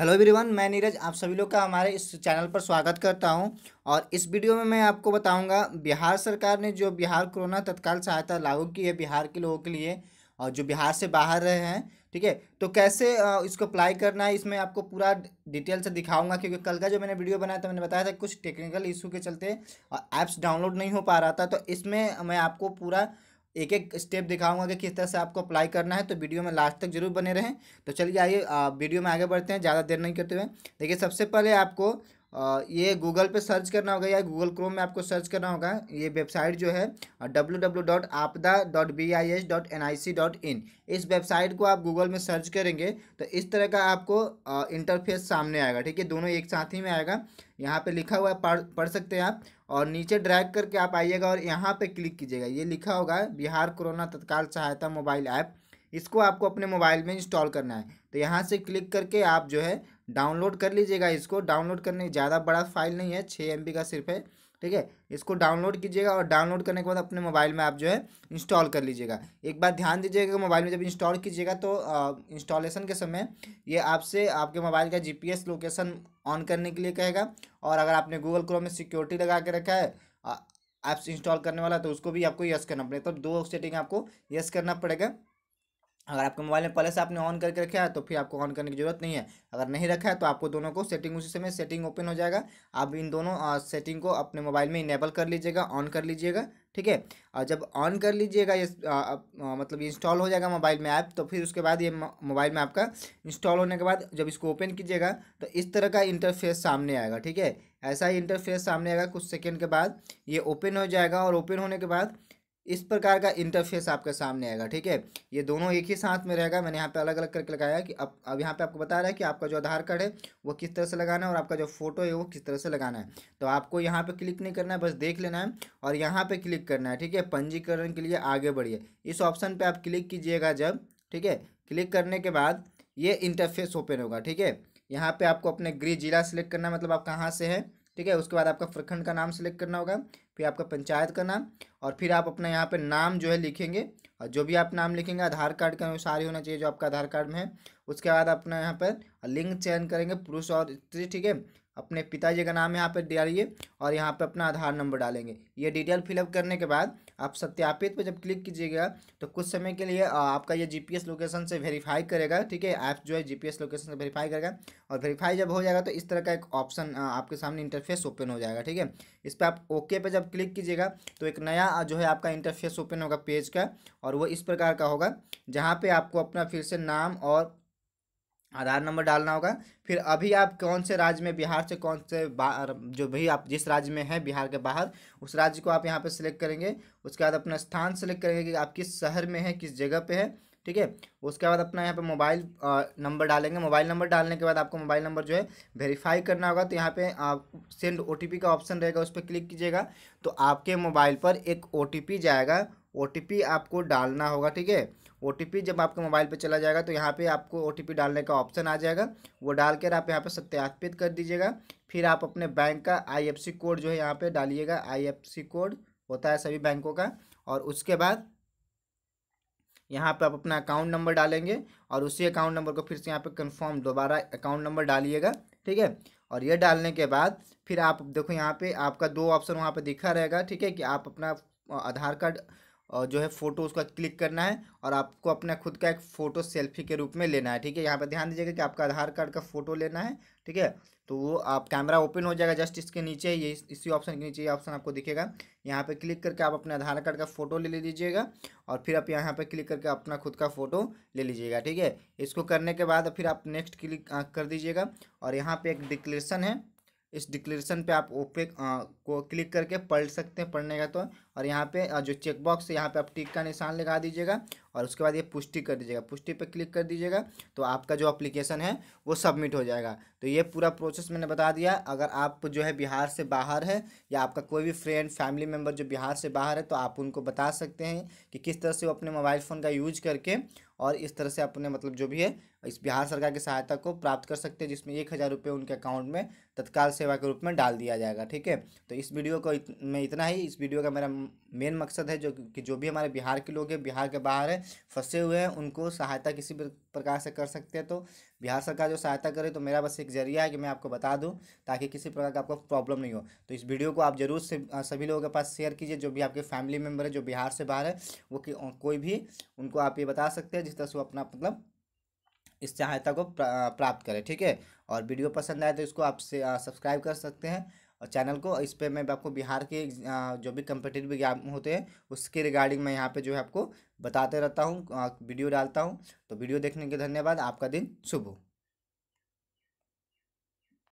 hello everyone मैं नीरज आप सभी लोग का हमारे इस चैनल पर स्वागत करता हूं और इस वीडियो में मैं आपको बताऊंगा बिहार सरकार ने जो बिहार कोरोना तत्काल सहायता लागू की है बिहार के लोगों के लिए और जो बिहार से बाहर रहे हैं ठीक है तो कैसे इसको अप्लाई करना है इसमें आपको पूरा डिटेल से दिखाऊंगा क्योंकि कल का जो मैंने वीडियो बनाया था मैंने बताया था कुछ टेक्निकल इशू के चलते ऐप्स डाउनलोड नहीं हो पा रहा था तो इसमें मैं आपको पूरा एक एक स्टेप दिखाऊंगा कि किस तरह से आपको अप्लाई करना है तो वीडियो में लास्ट तक जरूर बने रहें तो चलिए आइए वीडियो में आगे बढ़ते हैं ज़्यादा देर नहीं करते हुए देखिए सबसे पहले आपको ये गूगल पे सर्च करना होगा या गूगल क्रोम में आपको सर्च करना होगा ये वेबसाइट जो है डब्ल्यू डब्ल्यू डॉट आपदा dot B I S dot N I C dot in इस वेबसाइट को आप गूगल में सर्च करेंगे तो इस तरह का आपको इंटरफेस सामने आएगा ठीक है दोनों एक साथ ही में आएगा यहाँ पे लिखा हुआ है पढ़ पढ़ सकते हैं आप और नीचे ड्रैग करके आप आइएगा और यहाँ पर क्लिक कीजिएगा ये लिखा होगा बिहार कोरोना तत्काल सहायता मोबाइल ऐप इसको आपको अपने मोबाइल में इंस्टॉल करना है तो यहाँ से क्लिक करके आप जो है डाउनलोड कर लीजिएगा इसको डाउनलोड करने ज़्यादा बड़ा फाइल नहीं है छः एम का सिर्फ है ठीक है इसको डाउनलोड कीजिएगा और डाउनलोड करने के बाद अपने मोबाइल में आप जो है इंस्टॉल कर लीजिएगा एक बार ध्यान दीजिएगा कि मोबाइल में जब इंस्टॉल कीजिएगा तो इंस्टॉलेशन के समय ये आपसे आपके मोबाइल का जीपीएस लोकेशन ऑन करने के लिए कहेगा और अगर आपने गूगल क्रोम में सिक्योरिटी लगा के रखा है ऐप्स इंस्टॉल करने वाला तो उसको भी आपको यस करना पड़ेगा तो दो सेटिंग आपको यस करना पड़ेगा अगर आपके मोबाइल में पहले से आपने ऑन करके रखा है तो फिर आपको ऑन करने की जरूरत नहीं है अगर नहीं रखा है तो आपको दोनों को सेटिंग उसी समय सेटिंग ओपन हो जाएगा आप इन दोनों सेटिंग को अपने मोबाइल में इनेबल कर लीजिएगा ऑन कर लीजिएगा ठीक है और जब ऑन कर लीजिएगा ये मतलब इंस्टॉल हो जाएगा मोबाइल में ऐप तो फिर उसके बाद ये मोबाइल में आपका इंस्टॉल होने के बाद जब इसको ओपन कीजिएगा तो इस तरह का इंटरफेस सामने आएगा ठीक है ऐसा ही इंटरफेस सामने आएगा कुछ सेकेंड के बाद ये ओपन हो जाएगा और ओपन होने के बाद इस प्रकार का इंटरफेस आपके सामने आएगा ठीक है ये दोनों एक ही साथ में रहेगा मैंने यहाँ पे अलग अलग करके लगाया कि अब अब यहाँ पे आपको बता रहा है कि आपका जो आधार कार्ड है वो किस तरह से लगाना है और आपका जो फोटो है वो किस तरह से लगाना है तो आपको यहाँ पे क्लिक नहीं करना है बस देख लेना है और यहाँ पर क्लिक करना है ठीक है पंजीकरण के लिए आगे बढ़िए इस ऑप्शन पर आप क्लिक कीजिएगा जब ठीक है क्लिक करने के बाद ये इंटरफेस ओपन होगा ठीक है यहाँ पर आपको अपने गृह जिला सेलेक्ट करना मतलब आप कहाँ से हैं ठीक है उसके बाद आपका प्रखंड का नाम सेलेक्ट करना होगा फिर आपका पंचायत का नाम और फिर आप अपना यहाँ पे नाम जो है लिखेंगे और जो भी आप नाम लिखेंगे आधार कार्ड का अनुसार ही होना चाहिए जो आपका आधार कार्ड में है उसके बाद अपना यहाँ पर लिंक चयन करेंगे पुरुष और स्त्री ठीक है अपने पिताजी का नाम यहाँ पर डालिए और यहाँ पर अपना आधार नंबर डालेंगे ये डिटेल फिलअप करने के बाद आप सत्यापित पर जब क्लिक कीजिएगा तो कुछ समय के लिए आपका ये जीपीएस लोकेशन से वेरीफाई करेगा ठीक है ऐप जो है जीपीएस लोकेशन से वेरीफाई करेगा और वेरीफाई जब हो जाएगा तो इस तरह का एक ऑप्शन आपके सामने इंटरफेस ओपन हो जाएगा ठीक है इस पर आप ओके पर जब क्लिक कीजिएगा तो एक नया जो है आपका इंटरफेस ओपन होगा पेज का और वो इस प्रकार का होगा जहाँ पर आपको अपना फिर से नाम और आधार नंबर डालना होगा फिर अभी आप कौन से राज्य में बिहार से कौन से जो भी आप जिस राज्य में हैं बिहार के बाहर उस राज्य को आप यहाँ पे सिलेक्ट करेंगे उसके बाद अपना स्थान सेलेक्ट करेंगे कि आप किस शहर में हैं किस जगह पे है ठीक है उसके बाद अपना यहाँ पे मोबाइल नंबर डालेंगे मोबाइल नंबर डालने के बाद आपको मोबाइल नंबर जो है वेरीफाई करना होगा तो यहाँ पे आप सेंड ओ का ऑप्शन रहेगा उस पर क्लिक कीजिएगा तो आपके मोबाइल पर एक ओ जाएगा ओ आपको डालना होगा ठीक है ओ जब आपके मोबाइल पर चला जाएगा तो यहाँ पर आपको ओ डालने का ऑप्शन आ जाएगा वो डाल कर आप यहाँ पर सत्यापित कर दीजिएगा फिर आप अपने बैंक का आई कोड जो है यहाँ पे डालिएगा आई कोड होता है सभी बैंकों का और उसके बाद यहाँ पे आप अपना अकाउंट नंबर डालेंगे और उसी अकाउंट नंबर को फिर से यहाँ पर कन्फर्म दोबारा अकाउंट नंबर डालिएगा ठीक है और ये डालने के बाद फिर आप देखो यहाँ पर आपका दो ऑप्शन वहाँ पर दिखा रहेगा ठीक है कि आप अपना आधार कार्ड और जो है फ़ोटो उसका क्लिक करना है और आपको अपना खुद का एक फ़ोटो सेल्फी के रूप में लेना है ठीक है यहाँ पर ध्यान दीजिएगा कि आपका आधार कार्ड का फ़ोटो लेना है ठीक है तो वो आप कैमरा ओपन हो जाएगा जस्ट इसके नीचे ये इसी ऑप्शन के नीचे ये ऑप्शन आपको दिखेगा यहाँ पे क्लिक करके आप अपने आधार कार्ड का फ़ोटो ले लीजिएगा और फिर आप यहाँ पे क्लिक करके अपना खुद का फ़ोटो ले लीजिएगा ठीक है इसको करने के बाद फिर आप नेक्स्ट क्लिक कर दीजिएगा और यहाँ पर एक डिक्लेरेशन है इस डिक्लेरेशन पर आप ओपे को क्लिक करके पढ़ सकते हैं पढ़ने का तो और यहाँ पे जो चेक बॉक्स है यहाँ पे आप टिक का निशान लगा दीजिएगा और उसके बाद ये पुष्टि कर दीजिएगा पुष्टि पे क्लिक कर दीजिएगा तो आपका जो अप्लीकेशन है वो सबमिट हो जाएगा तो ये पूरा प्रोसेस मैंने बता दिया अगर आप जो है बिहार से बाहर है या आपका कोई भी फ्रेंड फैमिली मेम्बर जो बिहार से बाहर है तो आप उनको बता सकते हैं कि किस तरह से वो अपने मोबाइल फ़ोन का यूज करके और इस तरह से अपने मतलब जो भी है इस बिहार सरकार की सहायता को प्राप्त कर सकते हैं जिसमें एक हज़ार रुपये उनके अकाउंट में तत्काल सेवा के रूप में डाल दिया जाएगा ठीक है तो इस वीडियो को इत, में इतना ही इस वीडियो का मेरा मेन मकसद है जो कि जो भी हमारे बिहार के लोग हैं बिहार के बाहर है फंसे हुए हैं उनको सहायता किसी भी प्रकार से कर सकते हैं तो बिहार सरकार जो सहायता करे तो मेरा बस एक जरिया है कि मैं आपको बता दूं ताकि किसी प्रकार का आपको प्रॉब्लम नहीं हो तो इस वीडियो को आप जरूर से सभी लोगों के पास शेयर कीजिए जो भी आपके फैमिली मेम्बर है जो बिहार से बाहर है वो कोई भी उनको आप ये बता सकते हैं जिस तरह से वो अपना मतलब इस सहायता को प्राप्त करें ठीक है और वीडियो पसंद आए तो इसको आप सब्सक्राइब कर सकते हैं चैनल को इस पर मैं आपको बिहार के जो भी कम्पिटेटिव एग्जाम होते हैं उसके रिगार्डिंग मैं यहाँ पे जो है आपको बताते रहता हूँ वीडियो डालता हूँ तो वीडियो देखने के धन्यवाद आपका दिन शुभ हो